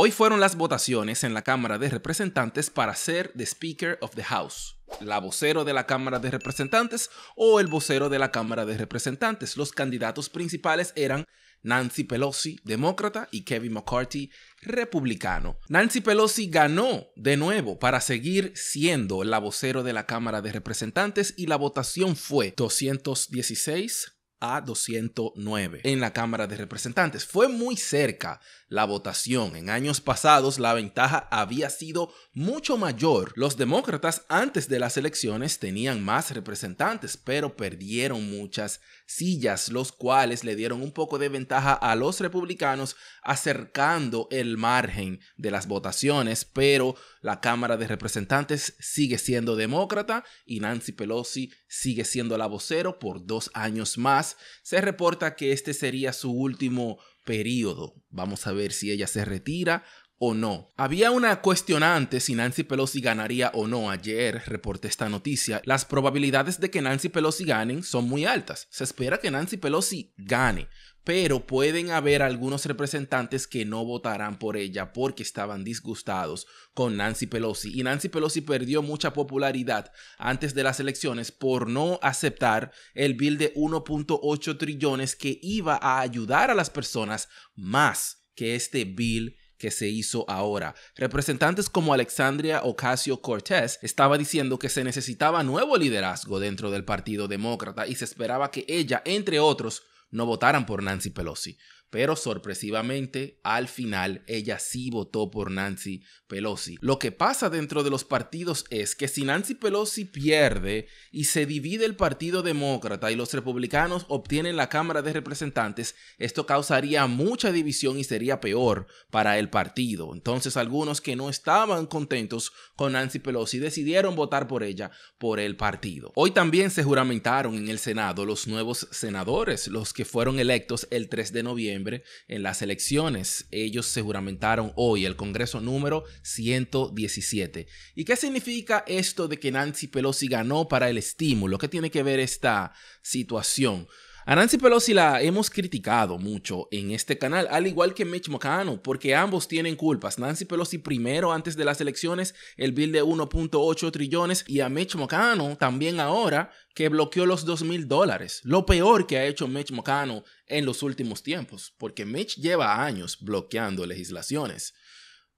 Hoy fueron las votaciones en la Cámara de Representantes para ser the Speaker of the House, la vocero de la Cámara de Representantes o el vocero de la Cámara de Representantes. Los candidatos principales eran Nancy Pelosi, demócrata, y Kevin McCarthy, republicano. Nancy Pelosi ganó de nuevo para seguir siendo la vocero de la Cámara de Representantes y la votación fue 216 a 209 en la Cámara de Representantes. Fue muy cerca la votación. En años pasados la ventaja había sido mucho mayor. Los demócratas antes de las elecciones tenían más representantes, pero perdieron muchas sillas, los cuales le dieron un poco de ventaja a los republicanos acercando el margen de las votaciones, pero la Cámara de Representantes sigue siendo demócrata y Nancy Pelosi sigue siendo la vocero por dos años más. Se reporta que este sería su último periodo. Vamos a ver si ella se retira o no. Había una cuestionante si Nancy Pelosi ganaría o no. Ayer reporté esta noticia. Las probabilidades de que Nancy Pelosi ganen son muy altas. Se espera que Nancy Pelosi gane, pero pueden haber algunos representantes que no votarán por ella porque estaban disgustados con Nancy Pelosi. Y Nancy Pelosi perdió mucha popularidad antes de las elecciones por no aceptar el bill de 1.8 trillones que iba a ayudar a las personas más que este bill que se hizo ahora. Representantes como Alexandria Ocasio cortez estaba diciendo que se necesitaba nuevo liderazgo dentro del Partido Demócrata y se esperaba que ella, entre otros, no votaran por Nancy Pelosi pero sorpresivamente al final ella sí votó por Nancy Pelosi. Lo que pasa dentro de los partidos es que si Nancy Pelosi pierde y se divide el Partido Demócrata y los republicanos obtienen la Cámara de Representantes, esto causaría mucha división y sería peor para el partido. Entonces algunos que no estaban contentos con Nancy Pelosi decidieron votar por ella por el partido. Hoy también se juramentaron en el Senado los nuevos senadores, los que fueron electos el 3 de noviembre en las elecciones. Ellos se juramentaron hoy el Congreso número 117. ¿Y qué significa esto de que Nancy Pelosi ganó para el estímulo? ¿Qué tiene que ver esta situación? A Nancy Pelosi la hemos criticado mucho en este canal, al igual que Mitch McConnell, porque ambos tienen culpas. Nancy Pelosi primero antes de las elecciones, el bill de 1.8 trillones, y a Mitch McConnell también ahora que bloqueó los 2 mil dólares. Lo peor que ha hecho Mitch McConnell en los últimos tiempos, porque Mitch lleva años bloqueando legislaciones.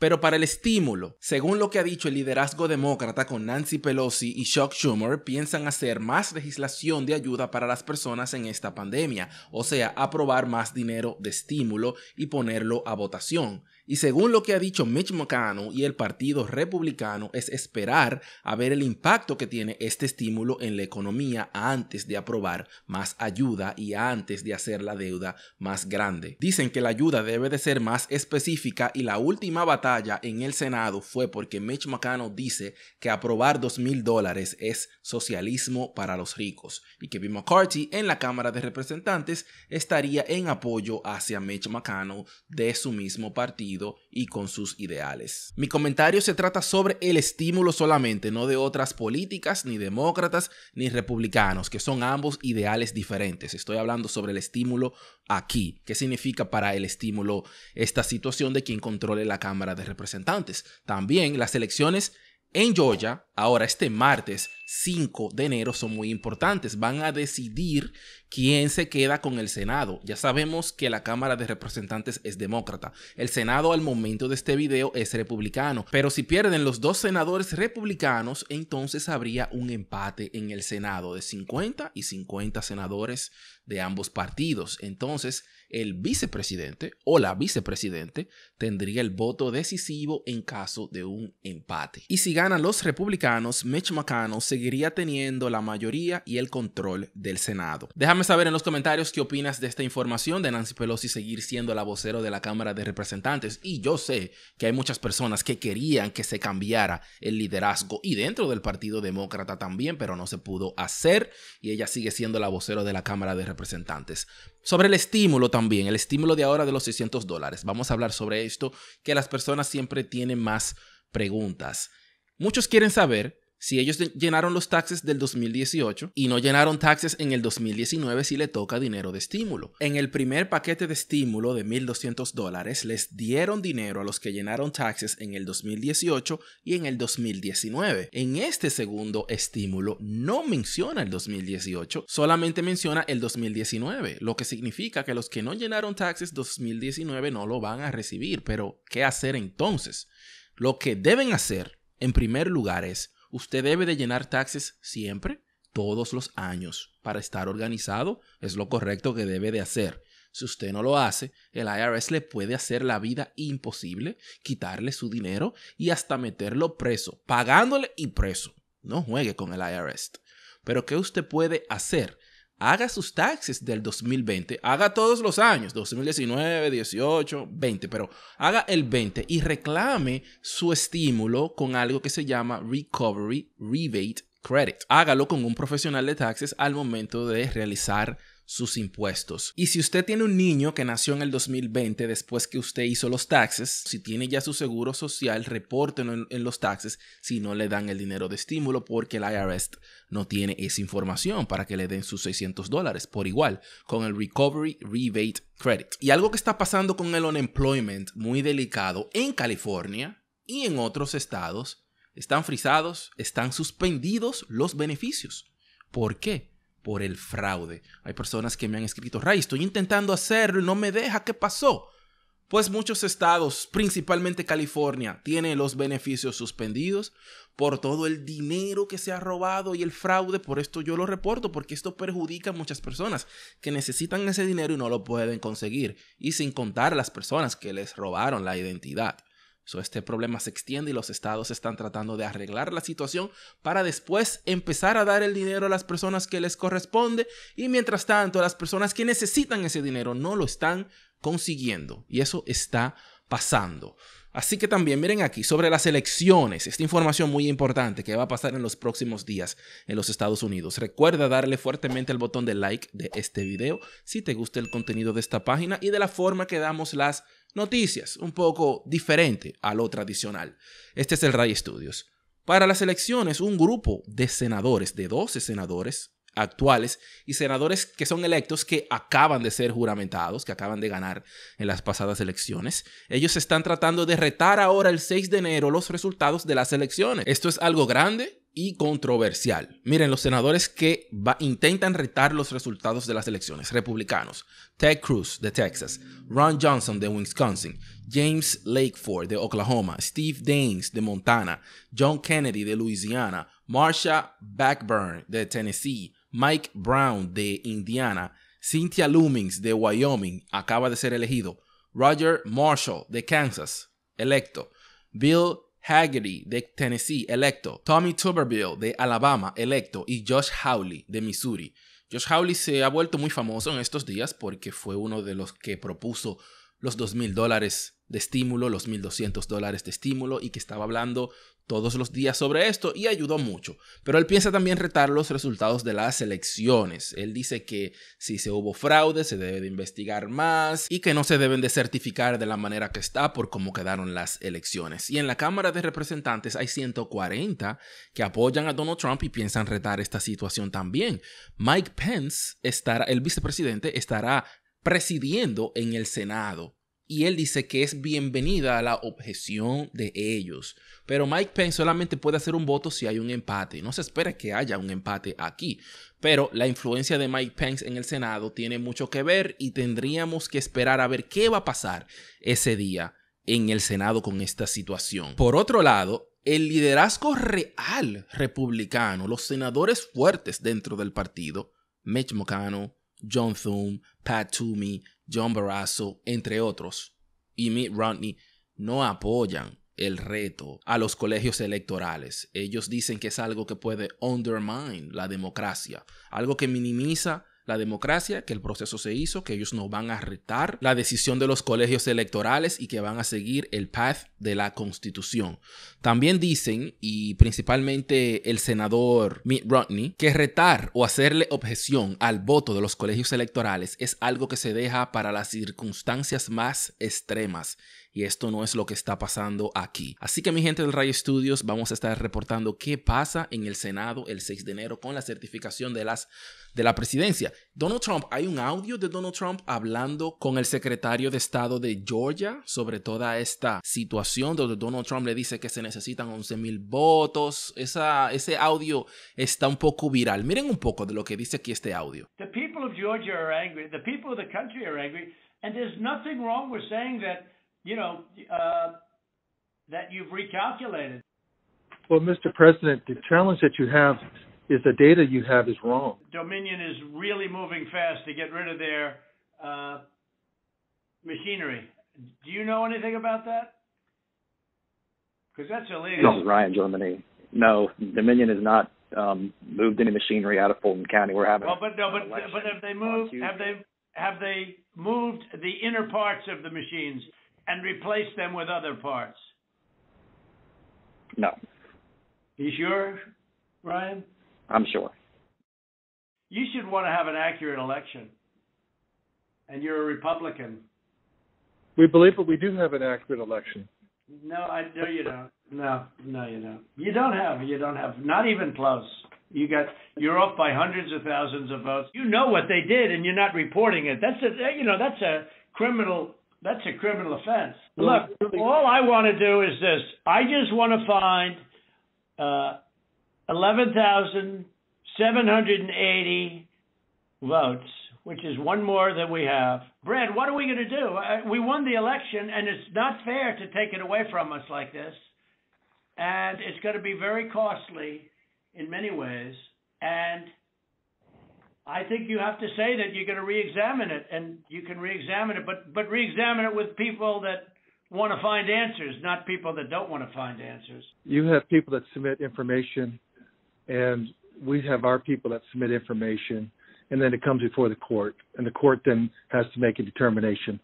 Pero para el estímulo, según lo que ha dicho el liderazgo demócrata con Nancy Pelosi y Chuck Schumer, piensan hacer más legislación de ayuda para las personas en esta pandemia, o sea, aprobar más dinero de estímulo y ponerlo a votación. Y según lo que ha dicho Mitch McConnell y el Partido Republicano, es esperar a ver el impacto que tiene este estímulo en la economía antes de aprobar más ayuda y antes de hacer la deuda más grande. Dicen que la ayuda debe de ser más específica y la última batalla en el Senado fue porque Mitch McConnell dice que aprobar dos mil dólares es socialismo para los ricos y que Bill McCarthy en la Cámara de Representantes estaría en apoyo hacia Mitch McConnell de su mismo partido y con sus ideales. Mi comentario se trata sobre el estímulo solamente, no de otras políticas, ni demócratas, ni republicanos, que son ambos ideales diferentes. Estoy hablando sobre el estímulo aquí. ¿Qué significa para el estímulo esta situación de quien controle la Cámara de Representantes? También las elecciones en Georgia, ahora este martes, 5 de enero son muy importantes. Van a decidir quién se queda con el Senado. Ya sabemos que la Cámara de Representantes es demócrata. El Senado al momento de este video es republicano. Pero si pierden los dos senadores republicanos, entonces habría un empate en el Senado de 50 y 50 senadores de ambos partidos. Entonces, el vicepresidente o la vicepresidente tendría el voto decisivo en caso de un empate. Y si ganan los republicanos, Mitch McConnell se seguiría teniendo la mayoría y el control del Senado. Déjame saber en los comentarios qué opinas de esta información de Nancy Pelosi seguir siendo la vocero de la Cámara de Representantes. Y yo sé que hay muchas personas que querían que se cambiara el liderazgo y dentro del Partido Demócrata también, pero no se pudo hacer y ella sigue siendo la vocero de la Cámara de Representantes. Sobre el estímulo también, el estímulo de ahora de los 600 dólares. Vamos a hablar sobre esto, que las personas siempre tienen más preguntas. Muchos quieren saber si ellos llenaron los taxes del 2018 y no llenaron taxes en el 2019, si le toca dinero de estímulo. En el primer paquete de estímulo de 1.200 dólares, les dieron dinero a los que llenaron taxes en el 2018 y en el 2019. En este segundo estímulo no menciona el 2018, solamente menciona el 2019, lo que significa que los que no llenaron taxes 2019 no lo van a recibir. Pero, ¿qué hacer entonces? Lo que deben hacer, en primer lugar, es usted debe de llenar taxes siempre, todos los años. Para estar organizado es lo correcto que debe de hacer. Si usted no lo hace, el IRS le puede hacer la vida imposible, quitarle su dinero y hasta meterlo preso, pagándole y preso. No juegue con el IRS. Pero ¿qué usted puede hacer? haga sus taxes del 2020, haga todos los años, 2019, 18, 20, pero haga el 20 y reclame su estímulo con algo que se llama Recovery Rebate Credit. Hágalo con un profesional de taxes al momento de realizar sus impuestos. Y si usted tiene un niño que nació en el 2020 después que usted hizo los taxes, si tiene ya su seguro social, repórtenlo en, los taxes si no le dan el dinero de estímulo porque el IRS no tiene esa información para que le den sus 600 dólares por igual con el Recovery Rebate Credit. Y algo que está pasando con el unemployment muy delicado en California y en otros estados, están frisados, están suspendidos los beneficios. ¿Por qué? por el fraude. Hay personas que me han escrito, Ray, estoy intentando hacerlo y no me deja, ¿qué pasó? Pues muchos estados, principalmente California, tienen los beneficios suspendidos por todo el dinero que se ha robado y el fraude. Por esto yo lo reporto, porque esto perjudica a muchas personas que necesitan ese dinero y no lo pueden conseguir. Y sin contar las personas que les robaron la identidad este problema se extiende y los estados están tratando de arreglar la situación para después empezar a dar el dinero a las personas que les corresponde y mientras tanto las personas que necesitan ese dinero no lo están consiguiendo y eso está pasando. Así que también miren aquí sobre las elecciones, esta información muy importante que va a pasar en los próximos días en los Estados Unidos. Recuerda darle fuertemente al botón de like de este video si te gusta el contenido de esta página y de la forma que damos las noticias un poco diferente a lo tradicional. Este es el Ray Studios. Para las elecciones, un grupo de senadores, de 12 senadores actuales y senadores que son electos que acaban de ser juramentados, que acaban de ganar en las pasadas elecciones. Ellos están tratando de retar ahora el 6 de enero los resultados de las elecciones. Esto es algo grande, y controversial. Miren, los senadores que intentan retar los resultados de las elecciones, republicanos, Ted Cruz de Texas, Ron Johnson de Wisconsin, James Lakeford de Oklahoma, Steve Daines de Montana, John Kennedy de Louisiana, Marsha Backburn de Tennessee, Mike Brown de Indiana, Cynthia Loomings de Wyoming, acaba de ser elegido, Roger Marshall de Kansas, electo, Bill Haggerty de Tennessee, electo, Tommy Tuberville de Alabama, electo, y Josh Howley, de Missouri. Josh Howley se ha vuelto muy famoso en estos días porque fue uno de los que propuso los mil dólares de estímulo, los 1.200 dólares de estímulo, y que estaba hablando todos los días sobre esto y ayudó mucho. Pero él piensa también retar los resultados de las elecciones. Él dice que si se hubo fraude se debe de investigar más y que no se deben de certificar de la manera que está por cómo quedaron las elecciones. Y en la Cámara de Representantes hay 140 que apoyan a Donald Trump y piensan retar esta situación también. Mike Pence estará, el vicepresidente estará presidiendo en el Senado y él dice que es bienvenida a la objeción de ellos. Pero Mike Pence solamente puede hacer un voto si hay un empate. No se espera que haya un empate aquí. Pero la influencia de Mike Pence en el Senado tiene mucho que ver y tendríamos que esperar a ver qué va a pasar ese día en el Senado con esta situación. Por otro lado, el liderazgo real republicano, los senadores fuertes dentro del partido, Mitch McConnell, John Thune, Pat Toomey, John Barrasso, entre otros, y Mitt Romney no apoyan el reto a los colegios electorales. Ellos dicen que es algo que puede undermine la democracia, algo que minimiza la democracia, que el proceso se hizo, que ellos no van a retar la decisión de los colegios electorales y que van a seguir el path de la constitución. También dicen, y principalmente el senador Mitt Romney, que retar o hacerle objeción al voto de los colegios electorales es algo que se deja para las circunstancias más extremas. Y esto no es lo que está pasando aquí. Así que mi gente del Ray Studios, vamos a estar reportando qué pasa en el Senado el 6 de enero con la certificación de las de la presidencia. Donald Trump, hay un audio de Donald Trump hablando con el secretario de Estado de Georgia sobre toda esta situación, donde Donald Trump le dice que se necesitan 11 mil votos. Esa, ese audio está un poco viral. Miren un poco de lo que dice aquí este audio. The people of Georgia are angry. The people of the country are angry. And there's nothing wrong with saying that, you know, uh, that you've recalculated. Well, Mr. President, the challenge that you have is the data you have is wrong. Dominion is really moving fast to get rid of their uh, machinery. Do you know anything about that? Because that's illegal. is Ryan, Germany. No, Dominion has not um, moved any machinery out of Fulton County. We're having. Well, but no, but but have they moved? Have they have they moved the inner parts of the machines and replaced them with other parts? No. You sure, Ryan? I'm sure. You should want to have an accurate election, and you're a Republican. We believe that we do have an accurate election. No, I no, you don't. No, no, you don't. You don't have. You don't have. Not even close. You got. You're off by hundreds of thousands of votes. You know what they did, and you're not reporting it. That's a. You know that's a criminal. That's a criminal offense. Look, all I want to do is this. I just want to find uh, 11,780 votes, which is one more than we have. Brad, what are we going to do? Uh, we won the election, and it's not fair to take it away from us like this. And it's going to be very costly in many ways. And I think you have to say that you're going to re-examine it, and you can re-examine it, but but re-examine it with people that want to find answers, not people that don't want to find answers. You have people that submit information and we have our people that submit information, and then it comes before the court, and the court then has to make a determination.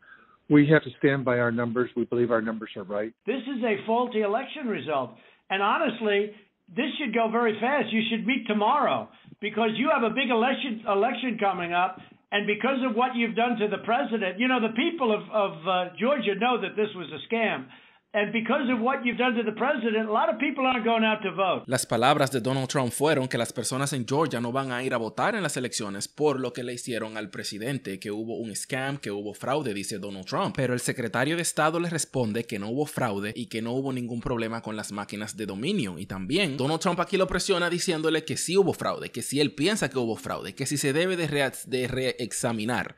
We have to stand by our numbers. We believe our numbers are right. This is a faulty election result. And honestly, this should go very fast. You should meet tomorrow because you have a big election election coming up, and because of what you've done to the president, you know the people of of uh, Georgia know that this was a scam. Las palabras de Donald Trump fueron que las personas en Georgia no van a ir a votar en las elecciones por lo que le hicieron al presidente, que hubo un scam, que hubo fraude, dice Donald Trump. Pero el secretario de Estado le responde que no hubo fraude y que no hubo ningún problema con las máquinas de dominio. Y también Donald Trump aquí lo presiona diciéndole que sí hubo fraude, que si sí él piensa que hubo fraude, que si sí se debe de reexaminar.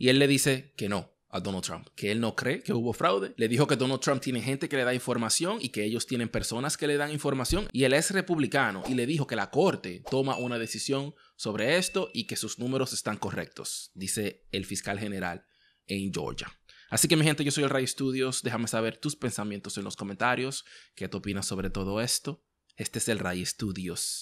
y él le dice que no, a Donald Trump, que él no cree que hubo fraude. Le dijo que Donald Trump tiene gente que le da información y que ellos tienen personas que le dan información y él es republicano y le dijo que la corte toma una decisión sobre esto y que sus números están correctos, dice el fiscal general en Georgia. Así que mi gente, yo soy el Ray Studios, déjame saber tus pensamientos en los comentarios, qué te opinas sobre todo esto. Este es el Ray Studios.